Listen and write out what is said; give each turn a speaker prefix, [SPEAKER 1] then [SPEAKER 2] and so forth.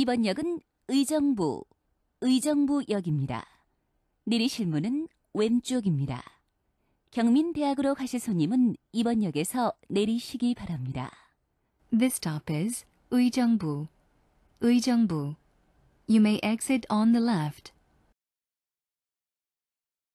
[SPEAKER 1] 이번 역은 의정부, 의정부역입니다. 내리실 문은 왼쪽입니다. 경민대학으로 가실 손님은 이번 역에서 내리시기 바랍니다. This stop is 의정부,
[SPEAKER 2] 의정부. You may exit on the left.